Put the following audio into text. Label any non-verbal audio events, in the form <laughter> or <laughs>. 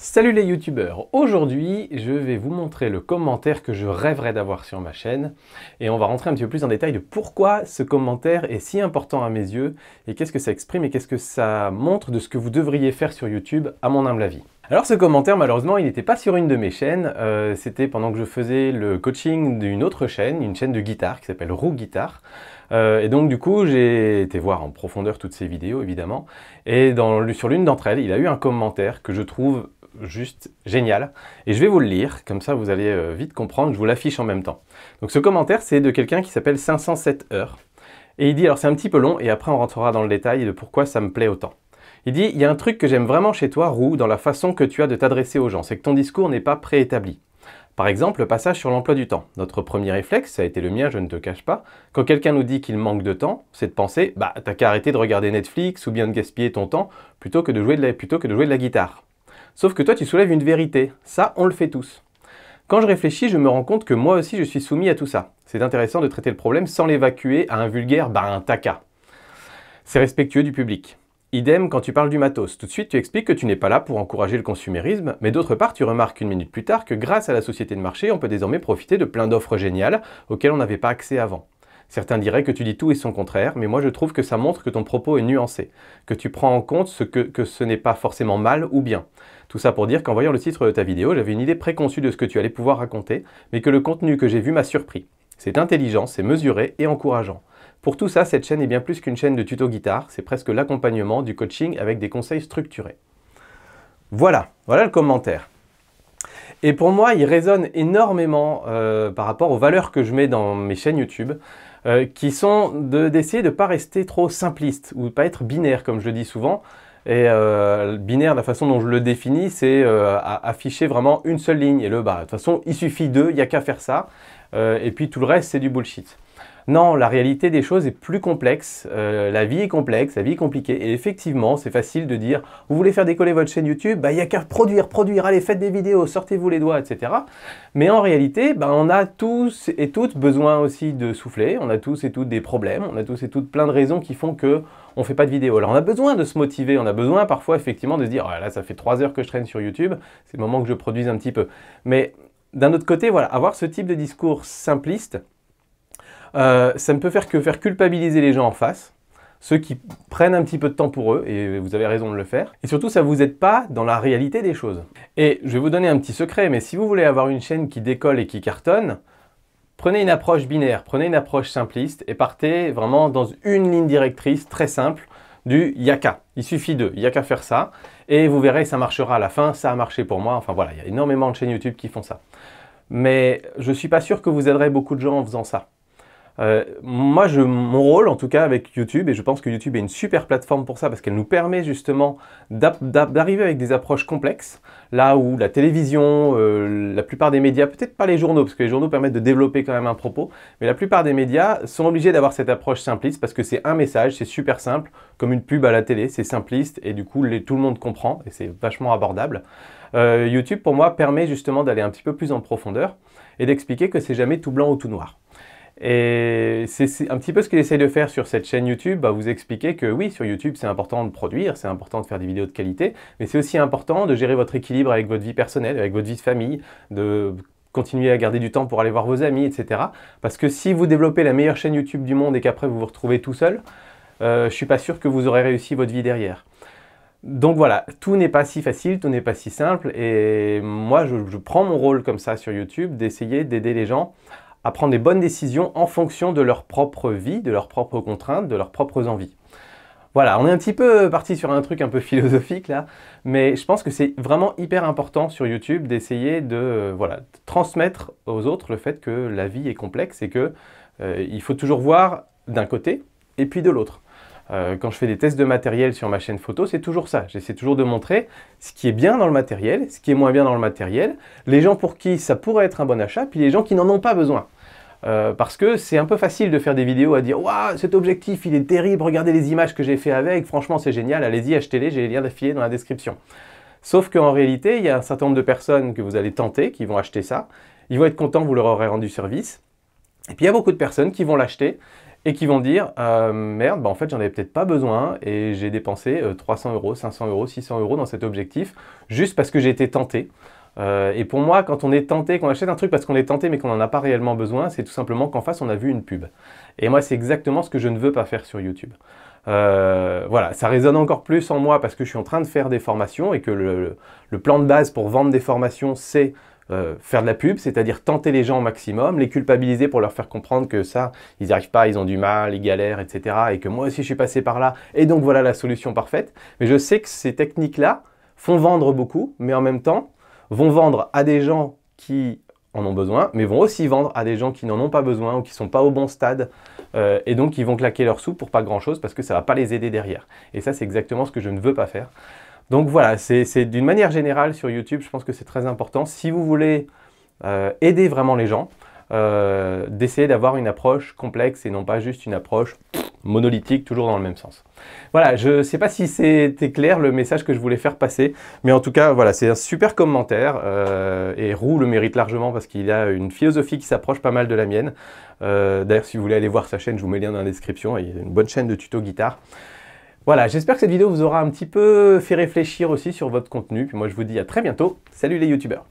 Salut les youtubeurs, aujourd'hui je vais vous montrer le commentaire que je rêverais d'avoir sur ma chaîne et on va rentrer un petit peu plus en détail de pourquoi ce commentaire est si important à mes yeux et qu'est-ce que ça exprime et qu'est-ce que ça montre de ce que vous devriez faire sur YouTube à mon humble avis. Alors ce commentaire malheureusement il n'était pas sur une de mes chaînes, euh, c'était pendant que je faisais le coaching d'une autre chaîne, une chaîne de guitare qui s'appelle Roux Guitare. Euh, et donc du coup j'ai été voir en profondeur toutes ces vidéos évidemment et sur l'une d'entre elles il a eu un commentaire que je trouve juste génial. Et je vais vous le lire, comme ça vous allez euh, vite comprendre, je vous l'affiche en même temps. Donc ce commentaire, c'est de quelqu'un qui s'appelle 507 heures. Et il dit, alors c'est un petit peu long, et après on rentrera dans le détail de pourquoi ça me plaît autant. Il dit, il y a un truc que j'aime vraiment chez toi, Roux, dans la façon que tu as de t'adresser aux gens, c'est que ton discours n'est pas préétabli. Par exemple, le passage sur l'emploi du temps. Notre premier réflexe, ça a été le mien, je ne te cache pas, quand quelqu'un nous dit qu'il manque de temps, c'est de penser, bah t'as qu'à arrêter de regarder Netflix ou bien de gaspiller ton temps plutôt que de jouer de la, plutôt que de jouer de la guitare. Sauf que toi, tu soulèves une vérité. Ça, on le fait tous. Quand je réfléchis, je me rends compte que moi aussi, je suis soumis à tout ça. C'est intéressant de traiter le problème sans l'évacuer à un vulgaire, bah un taca. C'est respectueux du public. Idem quand tu parles du matos. Tout de suite, tu expliques que tu n'es pas là pour encourager le consumérisme, mais d'autre part, tu remarques une minute plus tard que grâce à la société de marché, on peut désormais profiter de plein d'offres géniales auxquelles on n'avait pas accès avant. Certains diraient que tu dis tout et son contraire, mais moi je trouve que ça montre que ton propos est nuancé, que tu prends en compte ce que ce n'est pas forcément mal ou bien. Tout ça pour dire qu'en voyant le titre de ta vidéo, j'avais une idée préconçue de ce que tu allais pouvoir raconter, mais que le contenu que j'ai vu m'a surpris. C'est intelligent, c'est mesuré et encourageant. Pour tout ça, cette chaîne est bien plus qu'une chaîne de tuto guitare, c'est presque l'accompagnement, du coaching avec des conseils structurés. Voilà, voilà le commentaire. Et pour moi, il résonne énormément euh, par rapport aux valeurs que je mets dans mes chaînes YouTube, euh, qui sont d'essayer de ne pas rester trop simpliste ou de pas être binaire, comme je le dis souvent, et le euh, binaire, la façon dont je le définis, c'est euh, afficher vraiment une seule ligne. Et le bah, de toute façon, il suffit d'eux, il n'y a qu'à faire ça. Euh, et puis tout le reste, c'est du bullshit. Non, la réalité des choses est plus complexe, euh, la vie est complexe, la vie est compliquée, et effectivement, c'est facile de dire, vous voulez faire décoller votre chaîne YouTube, bah il n'y a qu'à produire, produire, allez, faites des vidéos, sortez-vous les doigts, etc. Mais en réalité, bah, on a tous et toutes besoin aussi de souffler, on a tous et toutes des problèmes, on a tous et toutes plein de raisons qui font que on fait pas de vidéos. Alors on a besoin de se motiver, on a besoin parfois effectivement de se dire, oh là, ça fait trois heures que je traîne sur YouTube, c'est le moment que je produise un petit peu. Mais d'un autre côté, voilà, avoir ce type de discours simpliste, euh, ça ne peut faire que faire culpabiliser les gens en face, ceux qui prennent un petit peu de temps pour eux, et vous avez raison de le faire. Et surtout, ça ne vous aide pas dans la réalité des choses. Et je vais vous donner un petit secret, mais si vous voulez avoir une chaîne qui décolle et qui cartonne, prenez une approche binaire, prenez une approche simpliste et partez vraiment dans une ligne directrice très simple du yaka. Il suffit de yaka faire ça et vous verrez, ça marchera à la fin, ça a marché pour moi. Enfin voilà, il y a énormément de chaînes YouTube qui font ça. Mais je ne suis pas sûr que vous aiderez beaucoup de gens en faisant ça. Euh, moi, je, mon rôle, en tout cas, avec YouTube, et je pense que YouTube est une super plateforme pour ça, parce qu'elle nous permet justement d'arriver avec des approches complexes, là où la télévision, euh, la plupart des médias, peut-être pas les journaux, parce que les journaux permettent de développer quand même un propos, mais la plupart des médias sont obligés d'avoir cette approche simpliste, parce que c'est un message, c'est super simple, comme une pub à la télé, c'est simpliste, et du coup, tout le monde comprend, et c'est vachement abordable. Euh, YouTube, pour moi, permet justement d'aller un petit peu plus en profondeur et d'expliquer que c'est jamais tout blanc ou tout noir. Et c'est un petit peu ce qu'il essaye de faire sur cette chaîne YouTube, bah, vous expliquer que oui, sur YouTube, c'est important de produire, c'est important de faire des vidéos de qualité, mais c'est aussi important de gérer votre équilibre avec votre vie personnelle, avec votre vie de famille, de continuer à garder du temps pour aller voir vos amis, etc. Parce que si vous développez la meilleure chaîne YouTube du monde et qu'après vous vous retrouvez tout seul, euh, je ne suis pas sûr que vous aurez réussi votre vie derrière. Donc voilà, tout n'est pas si facile, tout n'est pas si simple, et moi je prends mon rôle comme ça sur YouTube d'essayer d'aider les gens à prendre des bonnes décisions en fonction de leur propre vie, de leurs propres contraintes, de leurs propres envies. Voilà, on est un petit peu parti sur un truc un peu <laughs> philosophique là, mais je pense que c'est vraiment hyper important sur YouTube d'essayer de euh, voilà, transmettre aux autres le fait que la vie est complexe et que euh, il faut toujours voir d'un côté et puis de l'autre. Euh, quand je fais des tests de matériel sur ma chaîne photo, c'est toujours ça. J'essaie toujours de montrer ce qui est bien dans le matériel, ce qui est moins bien dans le matériel, les gens pour qui ça pourrait être un bon achat, puis les gens qui n'en ont pas besoin. Euh, parce que c'est un peu facile de faire des vidéos à dire Waouh, cet objectif il est terrible, regardez les images que j'ai fait avec, franchement c'est génial, allez-y, achetez-les, j'ai les liens d'affilée dans la description. Sauf qu'en réalité, il y a un certain nombre de personnes que vous allez tenter qui vont acheter ça, ils vont être contents, vous leur aurez rendu service. Et puis il y a beaucoup de personnes qui vont l'acheter et qui vont dire euh, Merde, bah, en fait j'en avais peut-être pas besoin et j'ai dépensé 300 euh, euros, 500 euros, 600 euros dans cet objectif juste parce que j'ai été tenté. Euh, et pour moi, quand on est tenté, qu'on achète un truc parce qu'on est tenté mais qu'on n'en a pas réellement besoin, c'est tout simplement qu'en face, on a vu une pub. Et moi, c'est exactement ce que je ne veux pas faire sur YouTube. Euh, voilà, ça résonne encore plus en moi parce que je suis en train de faire des formations et que le, plan de base pour vendre des formations, c'est euh, faire de la pub, c'est-à-dire tenter les gens au maximum, les culpabiliser pour leur faire comprendre que ça, ils n'y arrivent pas, ils ont du mal, ils galèrent, etc. Et que moi aussi, je suis passé par là. Et donc, voilà la solution parfaite. Mais je sais que ces techniques-là font vendre beaucoup, mais en même temps, vont vendre à des gens qui en ont besoin, mais vont aussi vendre à des gens qui n'en ont pas besoin ou qui ne sont pas au bon stade. Euh, et donc, ils vont claquer leur sous pour pas grand-chose parce que ça ne va pas les aider derrière. Et ça, c'est exactement ce que je ne veux pas faire. Donc voilà, c'est d'une manière générale sur YouTube, je pense que c'est très important. Si vous voulez euh, aider vraiment les gens, euh, d'essayer d'avoir une approche complexe et non pas juste une approche monolithique, toujours dans le même sens. Voilà, je ne sais pas si c'était clair le message que je voulais faire passer, mais en tout cas, voilà, c'est un super commentaire, euh, et Roux le mérite largement parce qu'il a une philosophie qui s'approche pas mal de la mienne. Euh, d'ailleurs, si vous voulez aller voir sa chaîne, je vous mets le lien dans la description, il y a une bonne chaîne de tuto guitare. Voilà, j'espère que cette vidéo vous aura un petit peu fait réfléchir aussi sur votre contenu, puis moi je vous dis à très bientôt, salut les youtubeurs